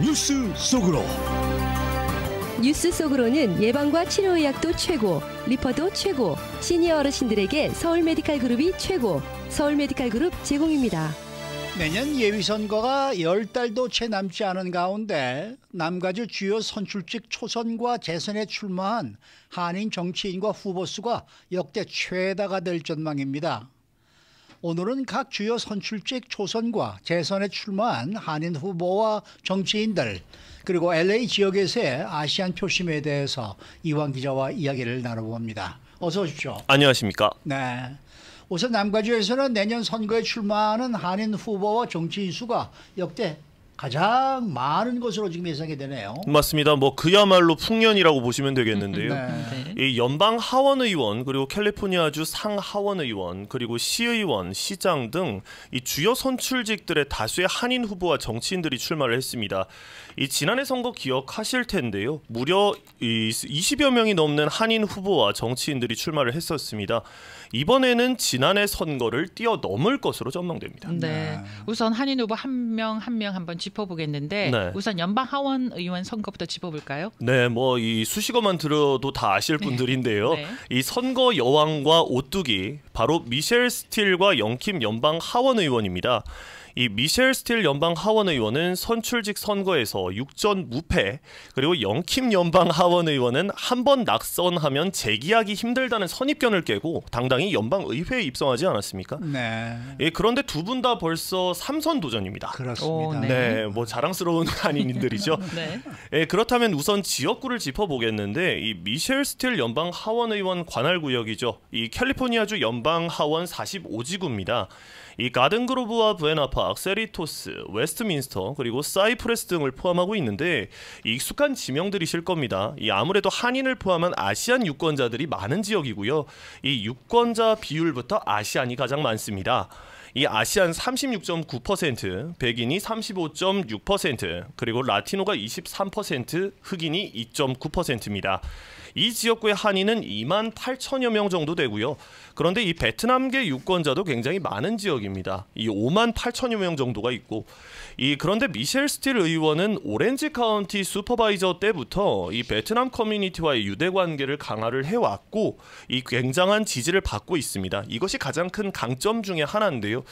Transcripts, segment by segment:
뉴스 속으로. 뉴스 속으로는 예방과 치료 의학도 최고, 리퍼도 최고, 시니어 어르신들에게 서울 메디칼 그룹이 최고, 서울 메디칼 그룹 제공입니다. 매년 예비선거가 열달도채 남지 않은 가운데 남가주 주요 선출직 초선과 재선에 출마한 한인 정치인과 후보 수가 역대 최다가 될 전망입니다. 오늘은 각 주요 선출직 초선과 재선에 출마한 한인 후보와 정치인들 그리고 LA 지역에서의 아시안 표심에 대해서 이완 기자와 이야기를 나눠봅니다. 어서 오십시오. 안녕하십니까. 네. 우선 남가주에서는 내년 선거에 출마하는 한인 후보와 정치인 수가 역대 가장 많은 것으로 지금 예상이 되네요. 맞습니다. 뭐 그야말로 풍년이라고 보시면 되겠는데요. 음, 네. 네. 이 연방 하원 의원 그리고 캘리포니아주 상하원 의원 그리고 시의원, 시장 등 이 주요 선출직들의 다수의 한인 후보와 정치인들이 출마를 했습니다. 이 지난해 선거 기억하실 텐데요. 무려 20여 명이 넘는 한인 후보와 정치인들이 출마를 했었습니다. 이번에는 지난해 선거를 뛰어넘을 것으로 전망됩니다. 네. 네. 우선 한인 후보 한 명 한 명 한번 짚 짚어보겠는데 네. 우선 연방 하원 의원 선거부터 짚어볼까요? 네, 뭐 이 수식어만 들어도 다 아실 네. 분들인데요. 네. 이 선거 여왕과 오뚜기 바로 미셸 스틸과 영킴 연방 하원 의원입니다. 이 미셸 스틸 연방 하원 의원은 선출직 선거에서 6전 무패 그리고 영킴 연방 하원 의원은 한 번 낙선하면 재기하기 힘들다는 선입견을 깨고 당당히 연방 의회에 입성하지 않았습니까? 네. 예, 그런데 두 분 다 벌써 3선 도전입니다. 그렇습니다. 오, 어, 네. 네. 뭐 자랑스러운 한인들이죠 네. 예, 그렇다면 우선 지역구를 짚어보겠는데 이 미셸 스틸 연방 하원 의원 관할 구역이죠. 이 캘리포니아주 연방 하원 45지구입니다. 이 가든그로브와 부에나팍, 세리토스, 웨스트민스터 그리고 사이프레스 등을 포함하고 있는데 익숙한 지명들이실 겁니다. 이 아무래도 한인을 포함한 아시안 유권자들이 많은 지역이고요. 이 유권자 비율부터 아시안이 가장 많습니다. 이 아시안 36.9%, 백인이 35.6%, 그리고 라티노가 23%, 흑인이 2.9%입니다. 이 지역구의 한인은 2만 8천여 명 정도 되고요. 그런데 이 베트남계 유권자도 굉장히 많은 지역입니다. 이 5만 8천여 명 정도가 있고 이 그런데 미셸 스틸 의원은 오렌지 카운티 슈퍼바이저 때부터 이 베트남 커뮤니티와의 유대 관계를 강화를 해왔고 이 굉장한 지지를 받고 있습니다. 이것이 가장 큰 강점 중의 하나인데요.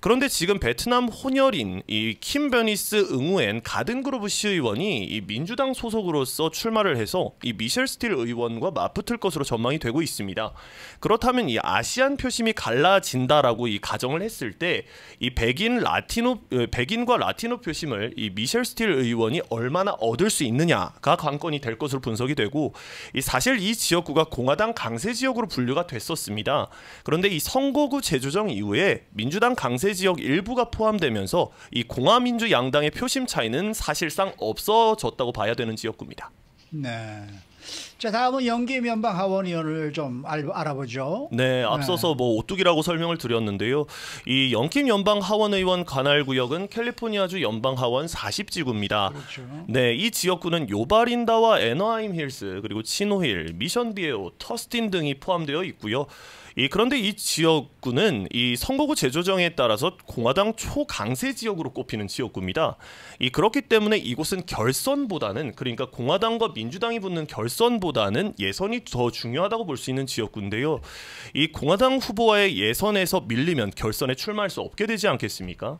그런데 지금 베트남 혼혈인 이 킴베니스 응우엔 가든그루브 시의원이 이 민주당 소속으로서 출마를 해서 이 미셸 스틸 의원과 맞붙을 것으로 전망이 되고 있습니다. 그렇다면 이 아시안 표심이 갈라진다라고 이 가정을 했을 때 이 백인 라티노 백인과 라틴오 표심을 이 미셸 스틸 의원이 얼마나 얻을 수 있느냐가 관건이 될 것으로 분석이 되고 이 사실 이 지역구가 공화당 강세 지역으로 분류가 됐었습니다. 그런데 이 선거구 재조정 이후에 민주당 강세 지역 일부가 포함되면서 이 공화민주 양당의 표심 차이는 사실상 없어졌다고 봐야 되는 지역구입니다. 네. 자 다음은 연계 면방 하원의원을좀 알, 아보죠 네, 네, 앞서서 네. 뭐 오뚜기라고 설명을 드렸는데요. 이 연기 연방 하원의원 관할 구역은 캘리포니아주 연방 하원 40지구입니다. 그렇죠. 네, 이 지역구는 요바린다와 에너하임 힐스 그리고 치노힐, 미션 비에오, 터스틴 등이 포함되어 있고요. 이 예, 그런데 이 지역구는 이 선거구 재조정에 따라서 공화당 초강세 지역으로 꼽히는 지역구입니다. 이 그렇기 때문에 이곳은 결선보다는 그러니까 공화당과 민주당이 붙는 결선보다는 예선이 더 중요하다고 볼 수 있는 지역구인데요. 이 공화당 후보와의 예선에서 밀리면 결선에 출마할 수 없게 되지 않겠습니까?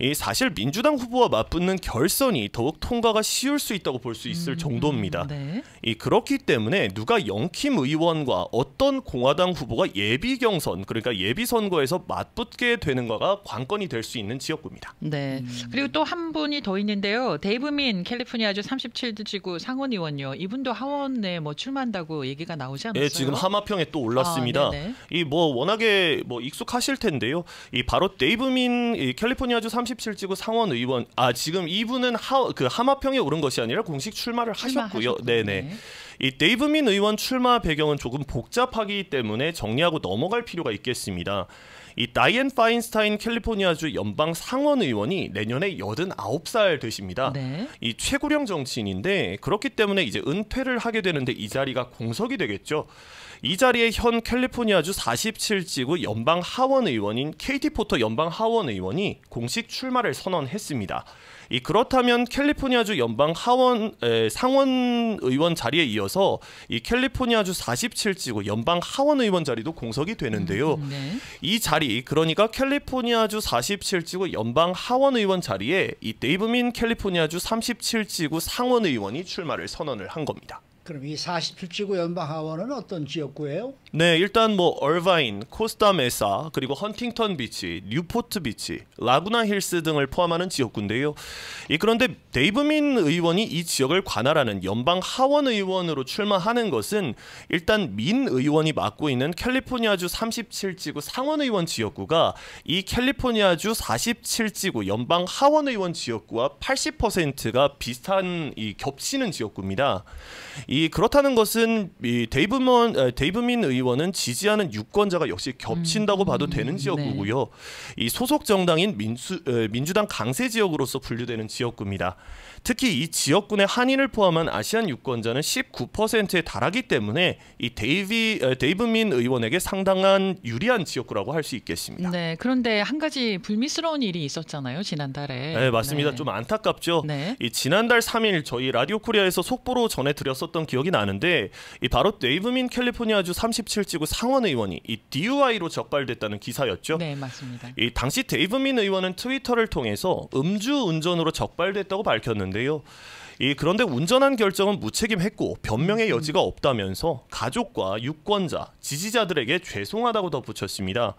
이 사실 민주당 후보와 맞붙는 결선이 더욱 통과가 쉬울 수 있다고 볼 수 있을 음, 정도입니다. 네. 이 그렇기 때문에 누가 영킴 의원과 어떤 공화당 후보가 예 예비 경선 그러니까 예비 선거에서 맞붙게 되는 거가 관건이 될 수 있는 지역구입니다. 네. 음. 그리고 또 한 분이 더 있는데요. 데이브민 캘리포니아주 37지구 상원 의원요. 이분도 하원에 뭐 출마한다고 얘기가 나오지 예, 않았어요? 네, 지금 하마평에 또 올랐습니다. 아, 이뭐 워낙에 뭐 익숙하실 텐데요. 이 바로 데이브민 이 캘리포니아주 37지구 상원 의원 아 지금 이분은 하, 그 하마평에 오른 것이 아니라 공식 출마를 출마 하셨고요. 하셨군요. 네네. 네. 이 데이브민 의원 출마 배경은 조금 복잡하기 때문에 정리하고 넘어갈 필요가 있겠습니다. 이 다이앤 파인스타인 캘리포니아주 연방 상원 의원이 내년에 89살 되십니다. 네. 이 최고령 정치인인데 그렇기 때문에 이제 은퇴를 하게 되는데 이 자리가 공석이 되겠죠. 이 자리에 현 캘리포니아주 47지구 연방 하원 의원인 케이티 포터 연방 하원 의원이 공식 출마를 선언했습니다. 이 그렇다면 캘리포니아주 연방 하원 에, 상원 의원 자리에 이어서 이 캘리포니아주 47지구 연방 하원 의원 자리도 공석이 되는데요. 음, 네. 이 자리 그러니까 캘리포니아주 47지구 연방 하원 의원 자리에 이 데이브민 캘리포니아주 37지구 상원 의원이 출마를 선언을 한 겁니다. 그럼 이 47지구 연방하원은 어떤 지역구예요? 네, 일단 뭐 얼바인, 코스타메사, 그리고 헌팅턴 비치, 뉴포트 비치, 라구나 힐스 등을 포함하는 지역구인데요. 이 예, 그런데 데이브민 의원이 이 지역을 관할하는 연방 하원 의원으로 출마하는 것은 일단 민 의원이 맡고 있는 캘리포니아주 37지구 상원 의원 지역구가 이 캘리포니아주 47지구 연방 하원 의원 지역구와 80%가 비슷한 이 겹치는 지역구입니다. 이 그렇다는 것은 이 데이브먼 데이브민 의원은 지지하는 유권자가 역시 겹친다고 음, 봐도 되는 네. 지역구고요. 네. 이 소속 정당인 민수, 민주당 강세 지역으로서 분류되는 지역구입니다. 특히 이지역군의 한인을 포함한 아시안 유권자는 19%에 달하기 때문에 이 데이비 데이브민 의원에게 상당한 유리한 지역구라고 할 수 있겠습니다. 네, 그런데 한 가지 불미스러운 일이 있었잖아요 지난달에. 네, 맞습니다. 네. 좀 안타깝죠. 네. 이 지난달 3일 저희 라디오 코리아에서 속보로 전해드렸었던 했던 기억이 나는데 이 바로 데이브민 캘리포니아주 37지구 상원 의원이 이 DUI로 적발됐다는 기사였죠. 네, 맞습니다. 이 당시 데이브민 의원은 트위터를 통해서 음주 운전으로 적발됐다고 밝혔는데요. 이 그런데 운전한 결정은 무책임했고 변명의 여지가 없다면서 가족과 유권자, 지지자들에게 죄송하다고 덧붙였습니다.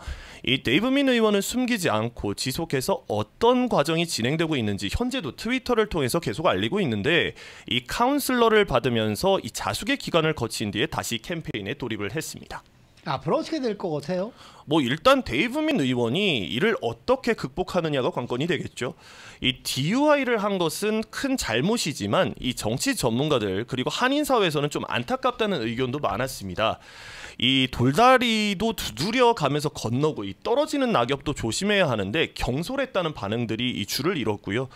이 데이브민 의원은 숨기지 않고 지속해서 어떤 과정이 진행되고 있는지 현재도 트위터를 통해서 계속 알리고 있는데 이 카운슬러를 받으면서 이 자숙의 기간을 거친 뒤에 다시 캠페인에 돌입을 했습니다. 앞으로 어떻게 될것 같아요? 뭐 일단 데이브민 의원이 이를 어떻게 극복하느냐가 관건이 되겠죠. 이 DUI를 한 것은 큰 잘못이지만 이 정치 전문가들 그리고 한인 사회에서는 좀 안타깝다는 의견도 많았습니다. 이 돌다리도 두드려 가면서 건너고 이 떨어지는 낙엽도 조심해야 하는데 경솔했다는 반응들이 이 줄을 이뤘고요.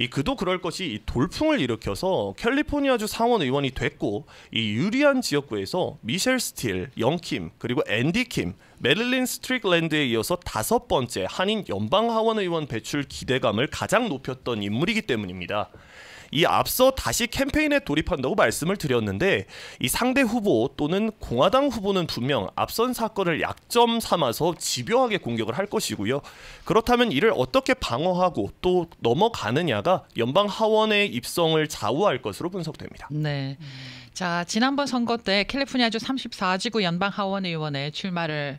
이 그도 그럴 것이 이 돌풍을 일으켜서 캘리포니아주 상원 의원이 됐고 이 유리한 지역구에서 미셸 스틸, 영킴 그리고 앤디 킴 메릴린 스트릭랜드에 이어서 다섯 번째 한인 연방 하원 의원 배출 기대감을 가장 높였던 인물이기 때문입니다. 이 앞서 다시 캠페인에 돌입한다고 말씀을 드렸는데 이 상대 후보 또는 공화당 후보는 분명 앞선 사건을 약점 삼아서 집요하게 공격을 할 것이고요. 그렇다면 이를 어떻게 방어하고 또 넘어가느냐가 연방 하원의 입성을 좌우할 것으로 분석됩니다. 네. 자, 지난번 선거 때 캘리포니아주 34지구 연방 하원 의원의 출마를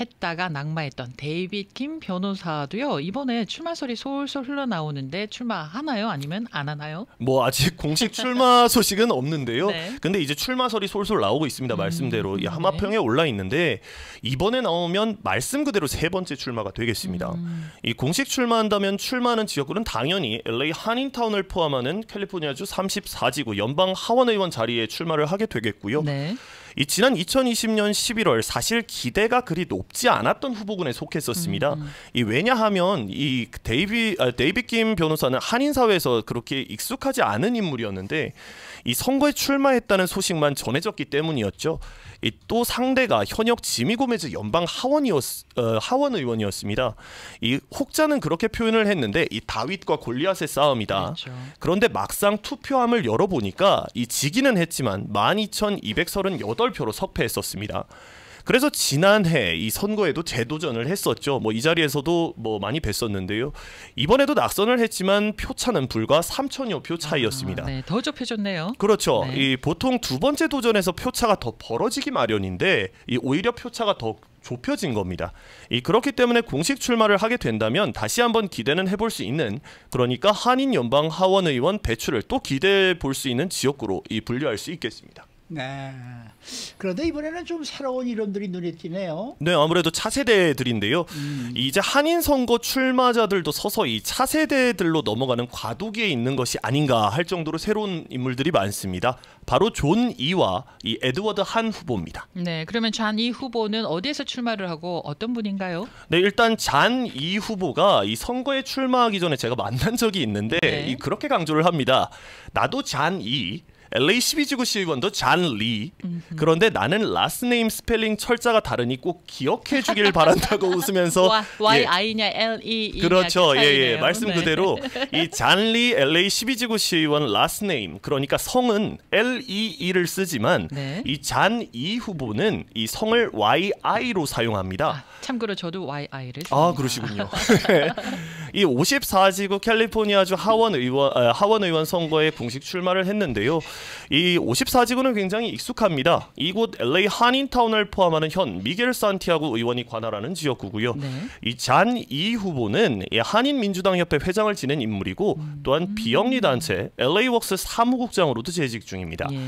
했다가 낙마했던 데이빗 김 변호사도요 이번에 출마설이 솔솔 흘러나오는데 출마하나요 아니면 안 하나요? 뭐 아직 공식 출마 소식은 없는데요. 네. 근데 이제 출마설이 솔솔 나오고 있습니다. 음, 말씀대로 이 네. 하마평에 네. 올라 있는데 이번에 나오면 말씀 그대로 세 번째 출마가 되겠습니다. 음. 이 공식 출마한다면 출마하는 지역구는 당연히 LA 한인타운을 포함하는 캘리포니아주 34지구 연방 하원 의원 자리에 출마를 하게 되겠고요. 네. 이 지난 2020년 11월 사실 기대가 그리 높지 않았던 후보군에 속했었습니다. 음, 음. 이 왜냐하면 이 데이비 아, 데이비 김 변호사는 한인 사회에서 그렇게 익숙하지 않은 인물이었는데 이 선거에 출마했다는 소식만 전해졌기 때문이었죠. 또 상대가 현역 지미 고메즈 연방 하원이었 어, 하원 의원이었습니다. 이 혹자는 그렇게 표현을 했는데 이 다윗과 골리앗의 싸움이다. 그렇죠. 그런데 막상 투표함을 열어보니까 이 지기는 했지만 12,238 선표로 석패했었습니다. 그래서 지난해 이 선거에도 재도전을 했었죠. 뭐 이 자리에서도 뭐 많이 뵀었는데요. 이번에도 낙선을 했지만 표차는 불과 3천여 표 차이였습니다. 아, 네, 더 좁혀졌네요. 그렇죠. 네. 이 보통 두 번째 도전에서 표차가 더 벌어지기 마련인데 이 오히려 표차가 더 좁혀진 겁니다. 이 그렇기 때문에 공식 출마를 하게 된다면 다시 한번 기대는 해볼 수 있는 그러니까 한인 연방 하원 의원 배출을 또 기대해 볼 수 있는 지역구로 이 분류할 수 있겠습니다. 네. 그런데 이번에는 좀 새로운 이름들이 눈에 띄네요. 네, 아무래도 차세대들인데요. 음. 이제 한인 선거 출마자들도 서서히 차세대들로 넘어가는 과도기에 있는 것이 아닌가 할 정도로 새로운 인물들이 많습니다. 바로 존 이와 이 에드워드 한 후보입니다. 네, 그러면 잔 이 후보는 어디에서 출마를 하고 어떤 분인가요? 네, 일단 잔 이 후보가 이 선거에 출마하기 전에 제가 만난 적이 있는데 네. 이 그렇게 강조를 합니다. 나도 잔이 LA 12지구 시의원도 잔 리. 그런데 나는 라스네임 스펠링 철자가 다르니 꼭 기억해 주길 바란다고 웃으면서 Y I냐 L E 그렇죠. 예예. 그 예. 예. 말씀 네. 그대로 이 잔리 LA 12지구 시의원 라스네임 그러니까 성은 L E E를 쓰지만 네. 이잔 이 후보는 이 성을 Y I로 사용합니다. 아, 참고로 저도 Y I를 아 그러시군요. 이 54지구 캘리포니아주 하원 의원 어, 하원 의원 선거에 공식 출마를 했는데요. 이 54지구는 굉장히 익숙합니다. 이곳 LA 한인타운을 포함하는 현 미겔 산티아고 의원이 관할하는 지역구고요. 네. 이잔 이 후보는 한인 민주당 협회 회장을 지낸 인물이고 음. 또한 비영리 단체 LA 웍스 사무국장으로도 재직 중입니다. 예.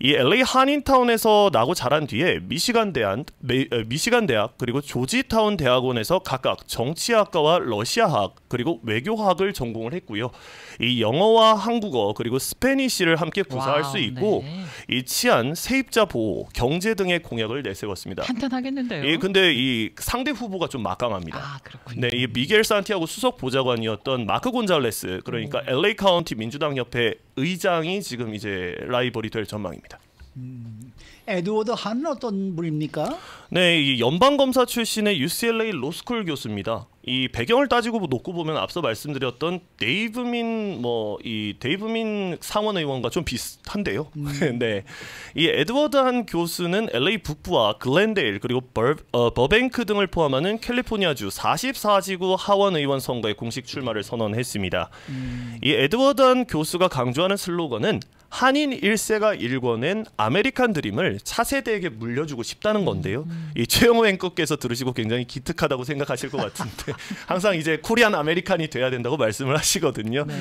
이 LA 한인타운에서 나고 자란 뒤에 미시간 대한 어, 미시간 대학 그리고 조지타운 대학원에서 각각 정치학과와 러시아학 그리고 외교학을 전공을 했고요. 이 영어와 한국어 그리고 스페니쉬를 함께 구사할 와수 있고 네. 이 치안, 세입자 보호, 경제 등의 공약을 내세웠습니다. 탄탄하겠는데요. 예, 근데 이 상대 후보가 좀 막강합니다. 아, 그렇군요. 네, 이 미겔 산티아고 수석 보좌관이었던 마크 곤잘레스 그러니까 오. 음. LA 카운티 민주당 협회 의장이 지금 이제 라이벌이 될 전망입니다. 음, 에드워드 한은 어떤 분입니까? 네, 이 연방 검사 출신의 UCLA 로스쿨 교수입니다. 이 배경을 따지고 놓고 보면 앞서 말씀드렸던 데이브민 뭐 이 데이브민 상원 의원과 좀 비슷한데요. 음. 네, 이 에드워드 한 교수는 LA 북부와 글렌데일 그리고 버, 어, 버뱅크 등을 포함하는 캘리포니아주 44지구 하원 의원 선거에 공식 출마를 선언했습니다. 음. 이 에드워드 한 교수가 강조하는 슬로건은 한인 1세가 일궈낸 아메리칸 드림을 차세대에게 물려주고 싶다는 건데요. 음. 이 최영호 앵커께서 들으시고 굉장히 기특하다고 생각하실 것 같은데 항상 이제 코리안 아메리칸이 돼야 된다고 말씀을 하시거든요. 네,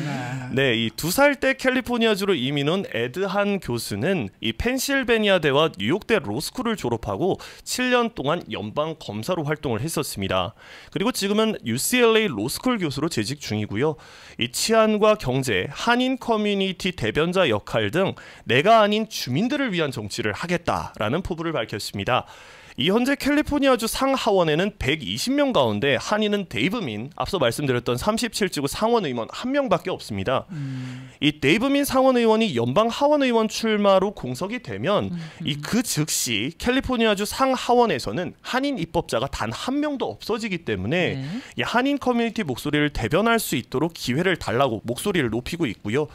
네 이 두 살 때 캘리포니아주로 이민온 에드한 교수는 이 펜실베니아 대와 뉴욕대 로스쿨을 졸업하고 7년 동안 연방 검사로 활동을 했었습니다. 그리고 지금은 UCLA 로스쿨 교수로 재직 중이고요. 이 치안과 경제, 한인 커뮤니티 대변자 역할 역할 등 내가 아닌 주민들을 위한 정치를 하겠다라는 포부를 밝혔습니다. 이 현재 캘리포니아주 상하원에는 120명 가운데 한인은 데이브민 앞서 말씀드렸던 37지구 상원 의원 한 명밖에 없습니다. 음. 이 데이브민 상원 의원이 연방 하원 의원 출마로 공석이 되면 음. 이그 즉시 캘리포니아주 상하원에서는 한인 입법자가 단 한 명도 없어지기 때문에 네. 이 한인 커뮤니티 목소리를 대변할 수 있도록 기회를 달라고 목소리를 높이고 있고요.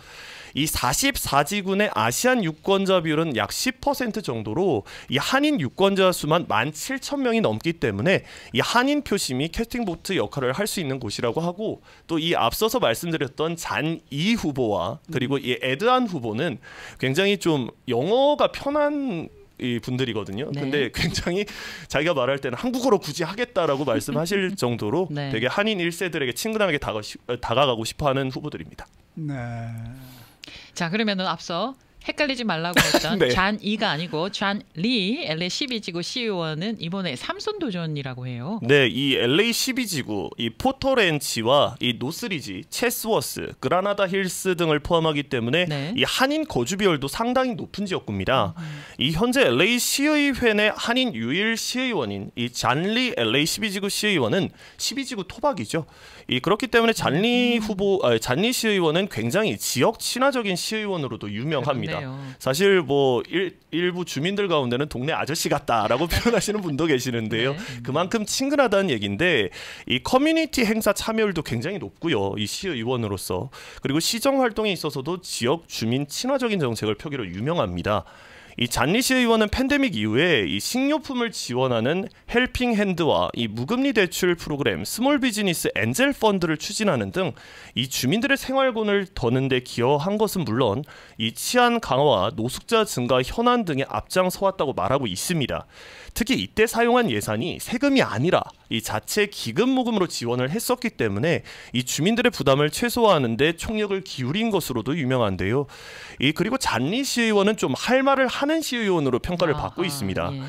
이 44지군의 아시안 유권자 비율은 약 10% 정도로 이 한인 유권자 수만 17,000명이 넘기 때문에 이 한인 표심이 캐스팅보트 역할을 할 수 있는 곳이라고 하고 또 이 앞서서 말씀드렸던 잔 이 후보와 그리고 이 에드한 후보는 굉장히 좀 영어가 편한 이 분들이거든요. 네. 근데 굉장히 자기가 말할 때는 한국어로 굳이 하겠다라고 말씀하실 정도로 네. 되게 한인 일세들에게 친근하게 다가, 다가가고 싶어하는 후보들입니다. 네. 자, 그러면은 앞서 헷갈리지 말라고 했던 네. 잔 이가 아니고 잔 리 LA 12지구 시의원은 이번에 삼선 도전이라고 해요. 네, 이 LA 12지구 이 포터렌치와 이 노스리지, 체스워스, 그라나다 힐스 등을 포함하기 때문에 네. 이 한인 거주 비율도 상당히 높은 지역구입니다. 음. 음. 이 현재 LA 시의회 내 한인 유일 시의원인 이 잔리 LA 12지구 시의원은 12지구 토박이죠. 이 그렇기 때문에 잔리 음. 후보 아, 잔리 시의원은 굉장히 지역 친화적인 시의원으로도 유명합니다. 네. 그러네요. 사실 뭐 일, 일부 주민들 가운데는 동네 아저씨 같다라고 표현하시는 분도 계시는데요. 네. 그만큼 친근하다는 얘기인데 이 커뮤니티 행사 참여율도 굉장히 높고요. 이 시의원으로서 그리고 시정 활동에 있어서도 지역 주민 친화적인 정책을 표기로 유명합니다. 이 잔리시 의원은 팬데믹 이후에 이 식료품을 지원하는 헬핑 핸드와 이 무금리 대출 프로그램 스몰 비즈니스 엔젤 펀드를 추진하는 등 이 주민들의 생활권을 더는 데 기여한 것은 물론 이 치안 강화와 노숙자 증가 현안 등에 앞장서왔다고 말하고 있습니다. 특히 이때 사용한 예산이 세금이 아니라 이 자체 기금 모금으로 지원을 했었기 때문에 이 주민들의 부담을 최소화하는데 총력을 기울인 것으로도 유명한데요. 이 그리고 잔리 시의원은 좀 할 말을 하는 시의원으로 평가를 받고 있습니다. 예.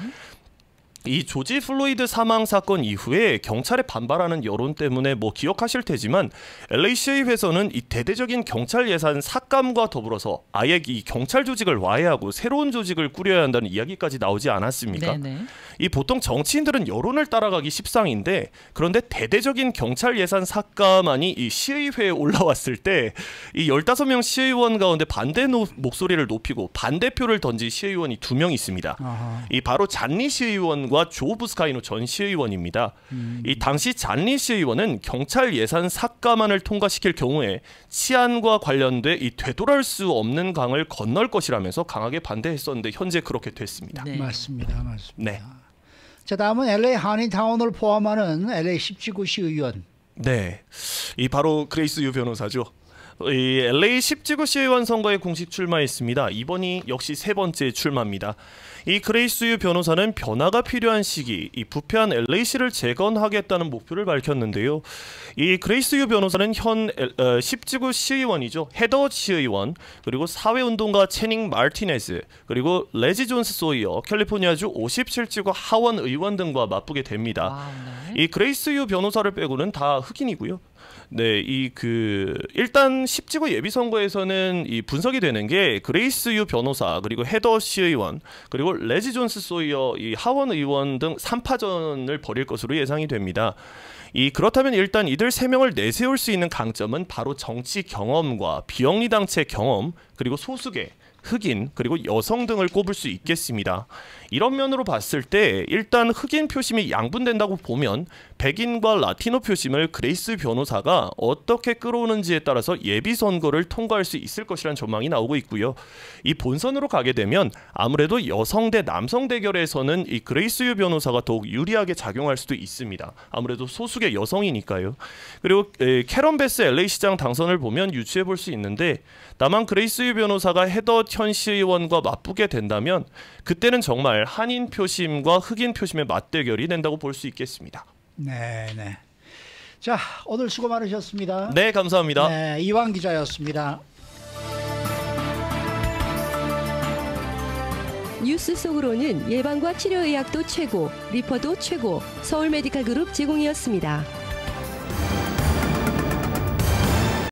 이 조지 플로이드 사망 사건 이후에 경찰에 반발하는 여론 때문에 뭐 기억하실 테지만 LACA 에서는이 대대적인 경찰 예산 삭감과 더불어서 아예 이 경찰 조직을 와해하고 새로운 조직을 꾸려야 한다는 이야기까지 나오지 않았습니까? 네네. 네. 이 보통 정치인들은 여론을 따라가기 십상인데 그런데 대대적인 경찰 예산 삭감안이 이 시의회에 올라왔을 때 이 열다섯 명 시의원 가운데 반대 노, 목소리를 높이고 반대표를 던진 시의원이 두 명 있습니다. 아하. 이 바로 잔리 시의원과 와 조부스카이노 전 시의원입니다. 음. 이 당시 잔리 시의원은 경찰 예산 삭감안을 통과시킬 경우에 치안과 관련돼 이 되돌아올 수 없는 강을 건널 것이라면서 강하게 반대했었는데 현재 그렇게 됐습니다. 네. 맞습니다, 맞습니다. 네. 자 다음은 LA 한인타운을 포함하는 LA 1 0구 시의원. 네, 이 바로 그레이스 유 변호사죠. 어, 이 LA 10지구 시의원 선거에 공식 출마했습니다. 이번이 역시 세 번째 출마입니다. 이 그레이스 유 변호사는 변화가 필요한 시기, 이 부패한 LA시를 재건하겠다는 목표를 밝혔는데요. 이 그레이스 유 변호사는 현 10지구 어, 시의원이죠. 헤더 시의원, 그리고 사회운동가 체닝 마티네스 그리고 레지 존스 소이어, 캘리포니아주 57지구 하원 의원 등과 맞붙게 됩니다. 아, 네. 이 그레이스 유 변호사를 빼고는 다 흑인이고요. 네, 이 그 일단 10지구 예비 선거에서는 이 분석이 되는 게 그레이스 유 변호사 그리고 헤더 시의원 그리고 레지 존스 소이어 이 하원 의원 등 3파전을 벌일 것으로 예상이 됩니다. 이 그렇다면 일단 이들 세 명을 내세울 수 있는 강점은 바로 정치 경험과 비영리단체 경험 그리고 소수계 흑인 그리고 여성 등을 꼽을 수 있겠습니다. 이런 면으로 봤을 때 일단 흑인 표심이 양분된다고 보면 백인과 라티노 표심을 그레이스 변호사가 어떻게 끌어오는지에 따라서 예비 선거를 통과할 수 있을 것이란 전망이 나오고 있고요. 이 본선으로 가게 되면 아무래도 여성 대 남성 대결에서는 이 그레이스 유 변호사가 더욱 유리하게 작용할 수도 있습니다. 아무래도 소수계 여성이니까요. 그리고 캐런 베스 LA 시장 당선을 보면 유추해 볼 수 있는데 다만 그레이스 유 변호사가 헤더 이낙현 시의원과 맞붙게 된다면 그때는 정말 한인 표심과 흑인 표심의 맞대결이 된다고 볼 수 있겠습니다. 네, 네. 자, 오늘 수고 많으셨습니다. 네, 감사합니다. 네, 이왕 기자였습니다. 뉴스 속으로는 예방과 치료 의학도 최고, 리퍼도 최고, 서울 메디칼 그룹 제공이었습니다.